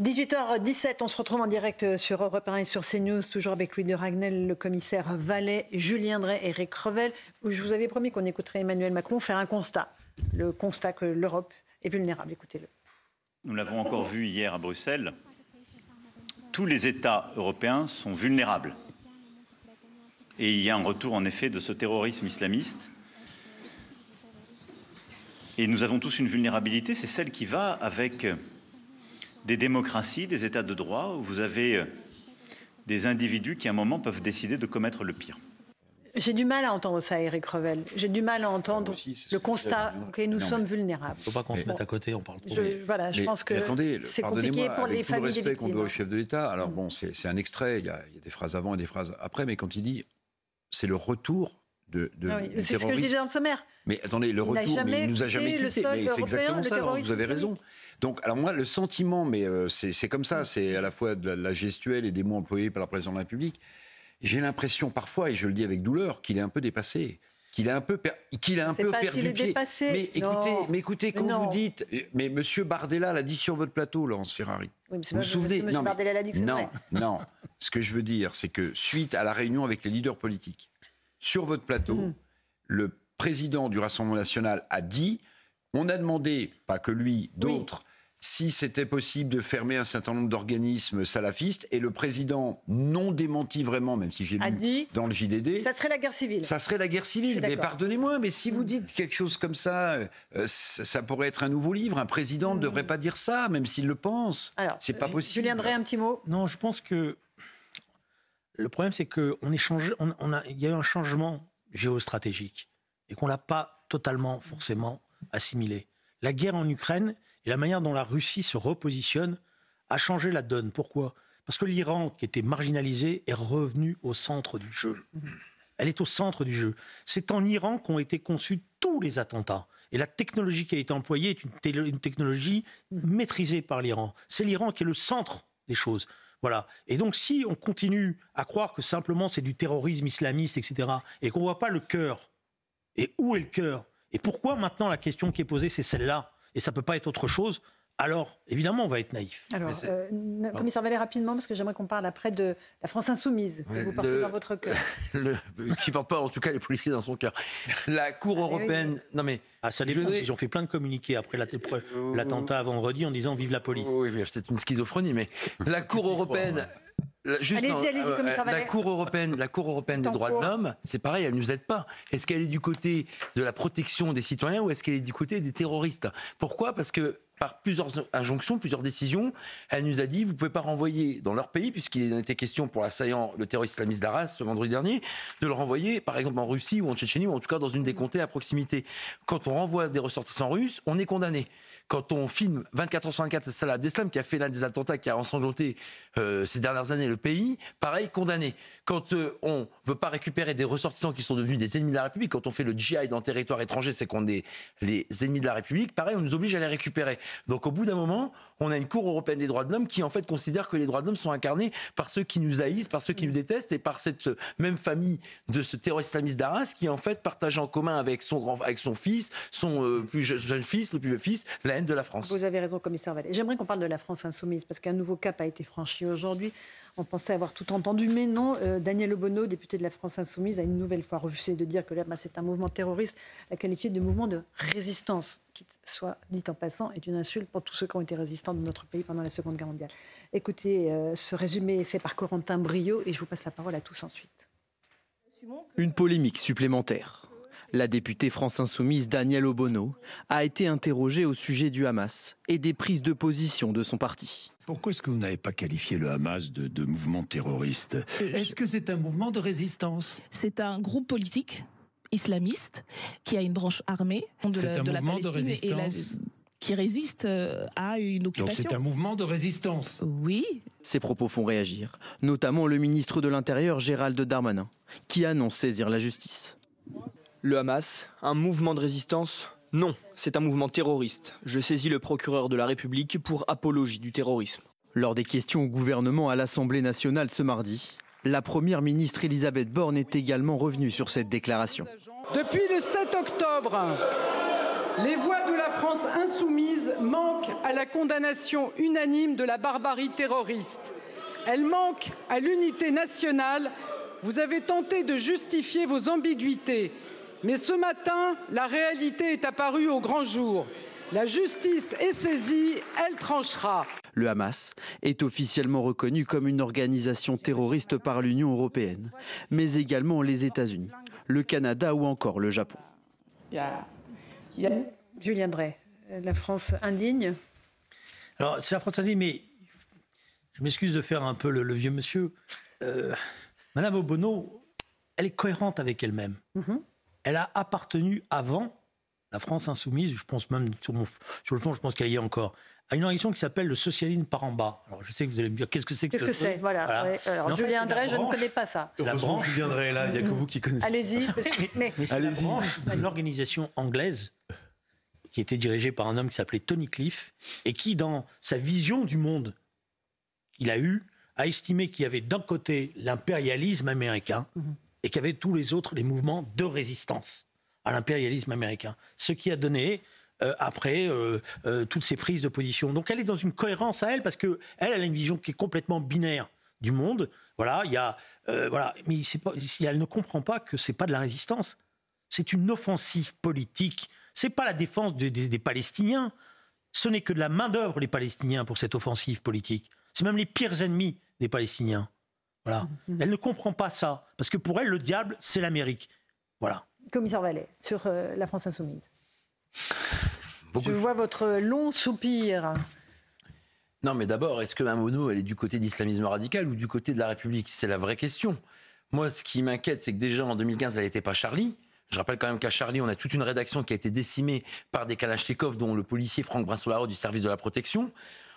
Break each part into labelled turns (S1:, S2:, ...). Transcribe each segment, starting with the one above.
S1: 18h17, on se retrouve en direct sur Europe 1 et sur CNews, toujours avec Louis de Ragnel, le commissaire Vallet, Julien Drey, Eric Revel. Je vous avais promis qu'on écouterait Emmanuel Macron faire un constat, le constat que l'Europe est vulnérable. Écoutez-le.
S2: Nous l'avons encore vu hier à Bruxelles. Tous les États européens sont vulnérables. Et il y a un retour en effet de ce terrorisme islamiste. Et nous avons tous une vulnérabilité, c'est celle qui va avec des démocraties, des États de droit, où vous avez euh, des individus qui, à un moment, peuvent décider de commettre le pire.
S1: J'ai du mal à entendre ça, Eric Revel. J'ai du mal à entendre le constat que nous sommes vulnérables. Il ne faut pas qu'on se mette à
S3: côté, on parle trop. Je, voilà, je pense que c'est compliqué pour les familles. respect qu'on doit au hein. chef de l'État, alors bon, c'est un extrait, il y, il y, a, des phrases avant et des phrases après, mais quand il dit c'est le retour de, ah C'est ce que je disais en sommaire. Mais attendez, le retour nous a jamais quitté. Mais c'est exactement ça, hein, vous avez raison. Donc, alors moi, le sentiment, mais euh, c'est comme ça, c'est à la fois de la, gestuelle et des mots employés par la présidente de la République. J'ai l'impression parfois, et je le dis avec douleur, qu'il est un peu dépassé. Qu'il est un peu, qu'il a un peu pas perdu Dépassé. Mais écoutez, mais écoutez, quand vous dites, mais Monsieur Bardella l'a dit sur votre plateau, Laurence Ferrari.
S1: vous vous souvenez Bardella l'a dit. non,
S3: non. Ce que je veux dire, c'est que suite à la réunion avec les leaders politiques, sur votre plateau, mm. le président du Rassemblement national a dit, on a demandé, pas que lui, d'autres, si c'était possible de fermer un certain nombre d'organismes salafistes, et le président, non démenti vraiment, même si j'ai lu dit, dans le JDD...
S1: Ça serait la guerre civile. Ça
S3: serait la guerre civile. Mais pardonnez-moi, mais si vous mm. dites quelque chose comme euh, ça, ça pourrait être un nouveau livre. Un président ne devrait mm. pas dire ça, même s'il le pense. Alors, c'est pas euh, possible. Julien Drey, un
S2: petit mot Non, je pense que le problème, c'est qu'il on, y a eu un changement géostratégique et qu'on ne l'a pas totalement, forcément, assimilé. La guerre en Ukraine et la manière dont la Russie se repositionne a changé la donne. Pourquoi Parce que l'Iran, qui était marginalisé, est revenu au centre du jeu. Elle est au centre du jeu. C'est en Iran qu'ont été conçus tous les attentats. Et la technologie qui a été employée est une technologie maîtrisée par l'Iran. C'est l'Iran qui est le centre des choses. Voilà. Et donc, si on continue à croire que simplement c'est du terrorisme islamiste, etc., et qu'on ne voit pas le cœur, et où est le cœur Et pourquoi maintenant la question qui est posée, c'est celle-là Et ça ne peut pas être autre chose alors, évidemment, on va être naïf.
S1: Alors, euh, commissaire Vallée, rapidement, parce que j'aimerais qu'on parle après de la France insoumise que vous portez dans votre cœur.
S4: le... qui porte pas, en tout cas, les policiers dans son cœur. La Cour eh européenne... Non, mais... Ah, ça dépend, Ils fait plein de communiqués après euh, l'attentat vendredi en disant « Vive la police ». Oui, c'est une schizophrénie, mais la Cour européenne... Juste, allez -y, allez -y, la Cour européenne, la Cour européenne des droits de l'homme, c'est pareil, elle nous aide pas. Est-ce qu'elle est du côté de la protection des citoyens ou est-ce qu'elle est du côté des terroristes Pourquoi Parce que par plusieurs injonctions, plusieurs décisions, elle nous a dit vous pouvez pas renvoyer dans leur pays, puisqu'il en était question pour l'assaillant, le terroriste islamiste d'Arras, ce vendredi dernier, de le renvoyer, par exemple, en Russie ou en Tchétchénie, ou en tout cas dans une des comtés à proximité. Quand on renvoie des ressortissants russes, on est condamné. Quand on filme 24 h 24 Salah Abdeslam, qui a fait l'un des attentats qui a ensanglanté euh, ces dernières années le pays, pareil, condamné. Quand on euh, on veut pas récupérer des ressortissants qui sont devenus des ennemis de la République, quand on fait le djihad en territoire étranger, c'est qu'on est les ennemis de la République, pareil, on nous oblige à les récupérer. Donc au bout d'un moment, on a une Cour européenne des droits de l'homme qui en fait considère que les droits de l'homme sont incarnés par ceux qui nous haïssent, par ceux qui nous détestent et par cette même famille de ce terroriste islamiste d'Arras qui en fait partage en commun avec son, fils, son euh, plus jeune fils, le plus vieux fils, la haine de la France. Vous
S1: avez raison, commissaire Vallée. J'aimerais qu'on parle de la France insoumise parce qu'un nouveau cap a été franchi aujourd'hui. On pensait avoir tout entendu, mais non. Euh, Daniel Obono, député de la France Insoumise, a une nouvelle fois refusé de dire que l'HAMAS est un mouvement terroriste, l'a qualifier de mouvement de résistance, qui, soit dit en passant, est une insulte pour tous ceux qui ont été résistants de notre pays pendant la Seconde Guerre mondiale. Écoutez, euh, ce résumé est fait par Corentin Brio et je vous passe la parole à tous ensuite.
S3: Une polémique supplémentaire. La députée France Insoumise Daniel Obono a été interrogée au sujet du Hamas et des prises de position de son parti. Pourquoi est-ce que vous n'avez pas qualifié le Hamas de, mouvement terroriste
S1: euh, Est-ce que c'est un mouvement de résistance C'est un groupe politique islamiste qui a une branche armée de la, un de et qui résiste euh, à une occupation. c'est un
S3: mouvement de résistance. Oui. Ces propos font réagir, notamment le ministre de l'Intérieur Gérald Darmanin, qui annonce saisir la justice. Le Hamas, un mouvement de résistance, non, c'est un mouvement terroriste. Je saisis le procureur de la République pour apologie du terrorisme. Lors des questions au gouvernement à l'Assemblée nationale ce mardi, la première ministre Elisabeth Borne est également revenue sur cette déclaration.
S1: Depuis le 7 octobre, les voix de la France insoumise manquent à la condamnation unanime de la barbarie terroriste. Elle manque à l'unité nationale. Vous avez tenté de justifier vos ambiguïtés mais ce matin, la réalité est apparue au grand jour. La justice est saisie, elle tranchera.
S3: Le Hamas est officiellement reconnu comme une organisation terroriste par l'Union européenne, mais également les États-Unis, le Canada ou encore le Japon.
S1: Yeah. Yeah. Julien Drey, la France indigne
S3: Alors, c'est
S2: la France indigne, mais je m'excuse de faire un peu le, vieux monsieur. Euh, Madame Obono, elle est cohérente avec elle-même. Mhm elle a appartenu avant la France insoumise, je pense même sur, mon, le fond, je pense qu'elle y est encore, à une organisation qui s'appelle le socialisme par en bas. Alors je sais que vous allez me dire qu'est-ce que c'est que Qu'est-ce que c'est Voilà.
S1: Alors, Julien Drey, je ne connais pas ça. La branche Julien
S2: Drey là, il n'y a que vous qui connaissez. Allez-y.
S1: mais, c'est la
S2: anglaise qui était dirigée par un homme qui s'appelait Tony Cliff et qui, dans sa vision du monde, il a eu a estimé qu'il y avait d'un côté l'impérialisme américain. Mhm et qu'avaient tous les autres les mouvements de résistance à l'impérialisme américain. Ce qui a donné euh, après euh, euh, toutes ces prises de position. Donc elle est dans une cohérence à elle parce que elle, a une vision qui est complètement binaire du monde. Voilà, il y a voilà, mais pas, elle ne comprend pas que c'est pas de la résistance. C'est une offensive politique. C'est pas la défense des, des Palestiniens. Ce n'est que de la main d'œuvre les Palestiniens pour cette offensive politique. C'est même les pires ennemis des Palestiniens. Mm-hmm. Elle ne comprend pas ça, parce que pour elle, le diable, c'est l'Amérique. Voilà.
S1: Commissaire Vallée, sur euh, la France insoumise. Je vois votre long soupir.
S4: Non, mais d'abord, est-ce que ma elle est du côté de l'islamisme radical ou du côté de la République C'est la vraie question. Moi, ce qui m'inquiète, c'est que déjà en 2015, elle n'était pas Charlie. Je rappelle quand même qu'à Charlie, on a toute une rédaction qui a été décimée par des Kalachnikov, dont le policier Franck Brinsolaro du service de la protection.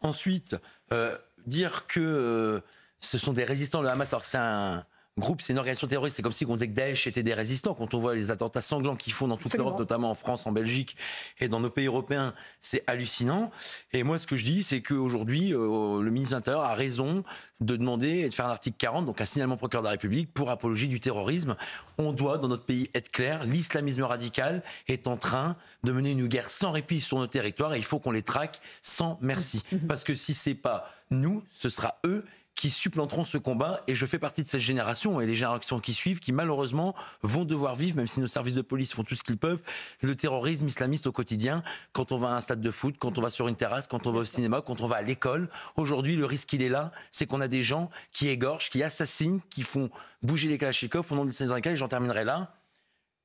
S4: Ensuite, euh, dire que euh, ce sont des résistants. Le Hamas, alors que c'est un groupe, c'est une organisation terroriste. C'est comme si on disait que Daesh était des résistants. Quand on voit les attentats sanglants qu'ils font dans toute l'Europe, notamment en France, en Belgique et dans nos pays européens, c'est hallucinant. Et moi, ce que je dis, c'est qu'aujourd'hui, euh, le ministre de l'Intérieur a raison de demander et de faire un article 40, donc un signalement procureur de la République pour apologie du terrorisme. On doit, dans notre pays, être clair. L'islamisme radical est en train de mener une guerre sans répit sur nos territoires et il faut qu'on les traque sans merci. Mm-hmm. Parce que si c'est pas nous, ce sera eux qui supplanteront ce combat. Et je fais partie de cette génération et des générations qui suivent, qui malheureusement vont devoir vivre, même si nos services de police font tout ce qu'ils peuvent, le terrorisme islamiste au quotidien. Quand on va à un stade de foot, quand on va sur une terrasse, quand on va au cinéma, quand on va à l'école. Aujourd'hui, le risque, il est là. C'est qu'on a des gens qui égorgent, qui assassinent, qui font bouger les Kalachnikov au nom de ces Et j'en terminerai là.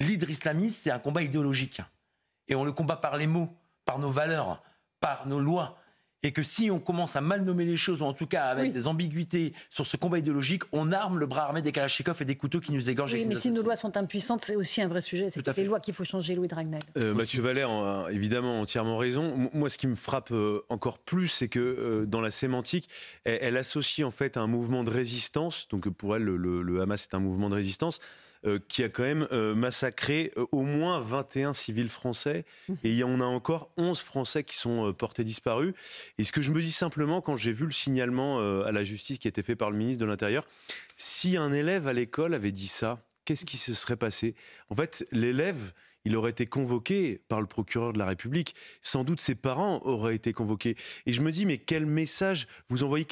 S4: L'hydre islamiste, c'est un combat idéologique. Et on le combat par les mots, par nos valeurs, par nos lois et que si on commence à mal nommer les choses, ou en tout cas avec des ambiguïtés sur ce combat idéologique, on arme le bras armé des Kalachnikov et des couteaux qui nous égorgent. mais si
S1: nos lois sont impuissantes, c'est aussi un vrai sujet. C'est les lois qu'il faut changer, Louis Dragnet.
S4: Euh, Mathieu Valère a évidemment entièrement raison. Moi, ce qui me frappe euh, encore plus, c'est que euh, dans la sémantique, elle, associe en fait un mouvement de résistance, donc pour elle, le Hamas est un mouvement de résistance, euh, qui a quand même euh, massacré euh, au moins 21 civils français. Mmh. Et il y en a encore 11 Français qui sont portés disparus. Et ce que je me dis simplement, quand j'ai vu le signalement à la justice qui a été fait par le ministre de l'Intérieur, si un élève à l'école avait dit ça, qu'est-ce qui se serait passé En fait, l'élève il aurait été convoqué par le procureur de la République. Sans doute ses parents auraient été convoqués. Et je me dis, mais quel message vous envoyez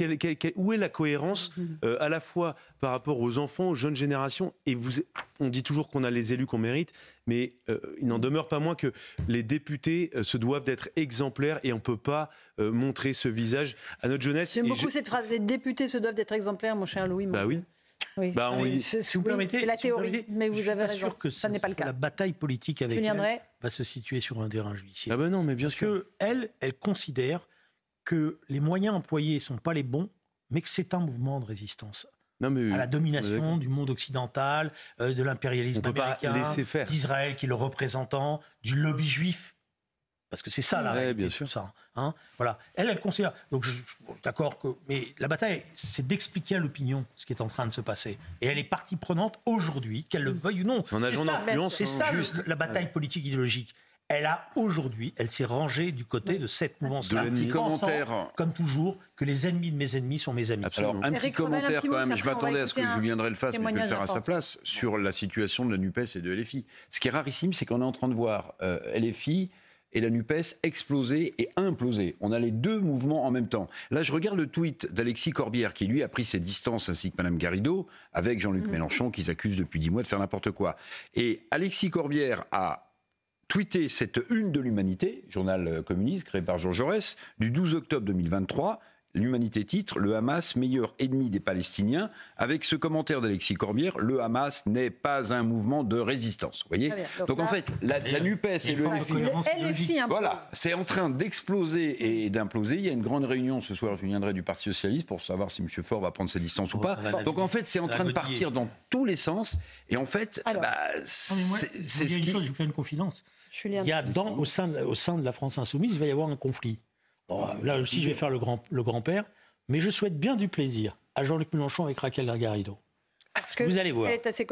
S4: Où est la cohérence mm-hmm. euh, à la fois par rapport aux enfants, aux jeunes générations Et vous, on dit toujours qu'on a les élus qu'on mérite, mais euh, il n'en demeure pas moins que les députés euh, se doivent d'être exemplaires et on ne peut pas montrer ce visage à notre jeunesse.
S2: J'aime beaucoup cette
S1: phrase, les députés se doivent d'être exemplaires, mon cher Louis. Bah oui. Oui. c'est la théorie, vous mais vous avez raison. Sûr
S2: que ça, n'est pas le cas. La bataille politique avec elle va se situer sur un terrain judiciaire. Ah bah non, mais bien Parce sûr. qu'elle, elle considère que les moyens employés ne sont pas les bons, mais que c'est un mouvement de résistance. à la domination du monde occidental, euh, de l'impérialisme américain, d'Israël qui est le représentant, du lobby juif parce que c'est ça la réalité, bien sûr. Ça, hein. voilà. Elle, elle considère. Donc, d'accord que. Mais la bataille, c'est d'expliquer à l'opinion ce qui est en train de se passer. Et elle est partie prenante aujourd'hui, qu'elle le veuille ou non. C'est ça, hein, juste la bataille politique idéologique elle a aujourd'hui, elle s'est rangée du côté de cette mouvance-là. De Comme toujours, que les
S3: ennemis de mes ennemis sont mes amis. Absolument. Un petit commentaire quand même, je m'attendais à ce que je Drey le je vais le faire à sa place, sur la situation de la NUPES et de LFI. Ce qui est rarissime, c'est qu'on est en train de voir euh, LFI et la NUPES explosée et imploser. On a les deux mouvements en même temps. Là, je regarde le tweet d'Alexis Corbière qui, lui, a pris ses distances ainsi que Mme Garrido avec Jean-Luc mm. Mélenchon qui s'accuse depuis dix mois de faire n'importe quoi. Et Alexis Corbière a tweeté cette Une de l'Humanité, journal communiste créé par Jean Jaurès, du 12 octobre 2023, l'humanité titre Le Hamas, meilleur ennemi des Palestiniens, avec ce commentaire d'Alexis Corbière Le Hamas n'est pas un mouvement de résistance. Vous voyez donc, en fait, la, NUPES et le Voilà, c'est en train d'exploser et d'imploser. Il y a une grande réunion ce soir, je viendrai du Parti Socialiste pour savoir si M. Faure va prendre ses distances ou oh, pas. Donc en fait, c'est en train de partir dans tous les sens. Et en fait, bah, c'est ce qui. je
S2: vous fais une confidence. au, sein, au sein de la France Insoumise, il va y avoir un conflit là aussi, je vais faire le, grand, père mais je souhaite bien du plaisir à Jean-Luc Mélenchon avec Raquel Garrido.
S1: Parce que vous allez voir. assez